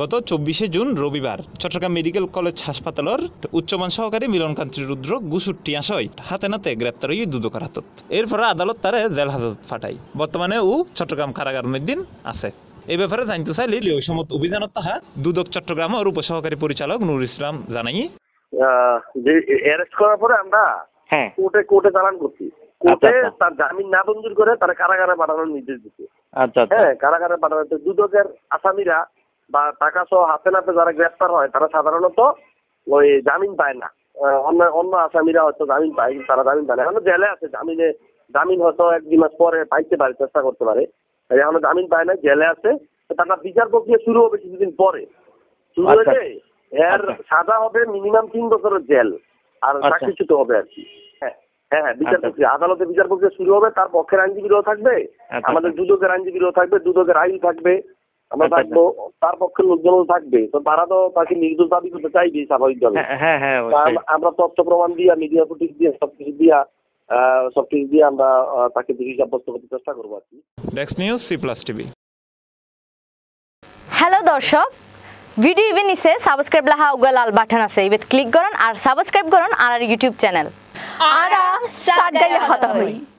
গত চব্বিশে জুন রবিবার চট্টগ্রাম মেডিকেল কলেজ হাসপাতালের উচ্চমান সহকারী মিলনকান্তি রুদ্র গুসুটি আসয় হাতে নাতে গ্রেপ্তার হয়ে দুদক হাতত এরপরে আদালত তারে জেল হাজত ফাটাই বর্তমানে ও চট্টগ্রাম কারাগার মেদিন আছে এই ব্যাপারে জানতে চাইলে ওই সময় অভিযানত তাহা দুদক চট্টগ্রামের উপসহকারী পরিচালক নুর ইসলাম জানাই অ্যারেস্ট করার পরে আমরা হ্যাঁ। কোর্টে কোর্টে চালান করছি আচ্ছা, কোর্টে আচ্ছা। তার জামিন না মঞ্জুর করে তারা কারাগারে পাঠানোর নির্দেশ দিচ্ছে আচ্ছা হ্যাঁ কারাগারে পাঠানো দুদকের আসামিরা বা টাকা সহ হাতে নাতে যারা গ্রেপ্তার হয় তারা সাধারণত ওই জামিন পায় না অন্য অন্য আসামিরা হয়তো জামিন পায় কিন্তু তারা জামিন পায় না এখন জেলে আছে জামিনে জামিন হয়তো এক দুই মাস পরে পাইতে পারে চেষ্টা করতে পারে এখনো জামিন পায় না জেলে আছে তারা মানে বিচার প্রক্রিয়া শুরু হবে কিছুদিন পরে শুরু আচ্ছা। হয়েছে এর আচ্ছা। সাজা হবে মিনিমাম তিন বছরের জেল আর চাকরিচ্যুত আচ্ছা। হবে আর কি হ্যাঁ হ্যাঁ, হ্যাঁ বিচার প্রক্রিয়া আদালতে বিচার প্রক্রিয়া শুরু হবে তার পক্ষের আইনজীবীরাও থাকবে আমাদের দুদকের আইনজীবীরাও থাকবে দুদকের আইন থাকবে হ্যাঁ, তার পক্ষে লোকজন থাকবে তো তারা তো তাকে নির্দোষ দাবি করতে চাইবে স্বাভাবিকভাবে হ্যাঁ, হ্যাঁ, আমরা তথ্য প্রমাণ দিয়া মিডিয়া ফুটেজ দিয়ে সবকিছু দিয়া সবকিছু দিয়ে আমরা তাকে দোষী সাব্যস্ত করতে চেষ্টা করবো আর কি ডেক্স news C plus TV hello দর্শক ভিডিও ইভেন নিচে সাবস্ক্রাইব লাহা উগল আল বাটন আছে ইবেত ক্লিক করুন আর সাবস্ক্রাইব করুন আর ইউটিউব চ্যানেল আর সাগাইয়া হতা হই